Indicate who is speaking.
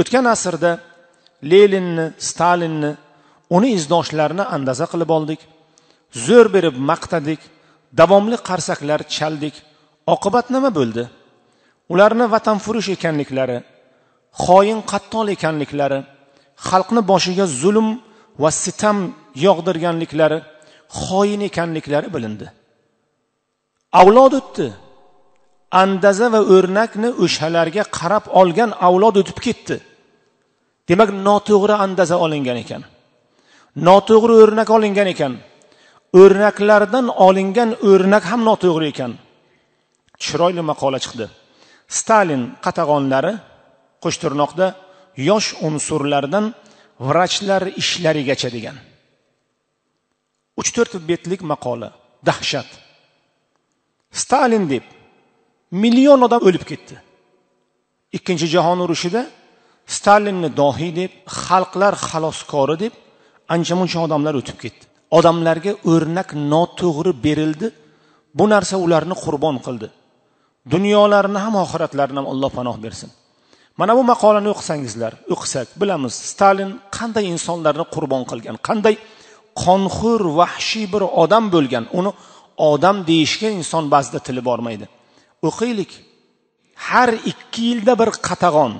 Speaker 1: o'tgan asrda leninni stalinni uni izdoshlarini andaza qilib oldik zo'r berib maqtadik davomli qarsaklar chaldik oqibat nima bo'ldi ularni vatanfurush ekanliklari xoin qattol ekanliklari xalqni boshiga zulm va sitam yog'dirganliklari xoin ekanliklari bilindi avlod o'tdi andaza va o'rnakni o'shalarga qarab olgan avlod o'tib ketdi demak noto'g'ri andaza olingan ekan noto'g'ri o'rnak olingan ekan o'rnaklardan olingan o'rnak ham noto'g'ri ekan chiroyli maqola chiqdi stalin qatag'onlari qo'shtirnoqda yosh unsurlardan vrachlar ishlarigacha degan uch to'rt betlik maqola dahshat stalin deb million odam o'lib ketdi ikkinchi jahon urushida stalinni dohiy deb xalqlar xaloskori deb ancha muncha odamlar o'tib ketdi odamlarga o'rnak noto'g'ri berildi bu narsa ularni qurbon qildi dunyolarini ham oxiratlarini ham alloh panoh bersin mana bu maqolani o'qisangizlar o'qisak bilamiz stalin qanday insonlarni qurbon qilgan qanday qonxo'r vahshiy bir odam bo'lgan uni odam deyishga inson ba'zida tili bormaydi o'qiylik har ikki yilda bir qatag'on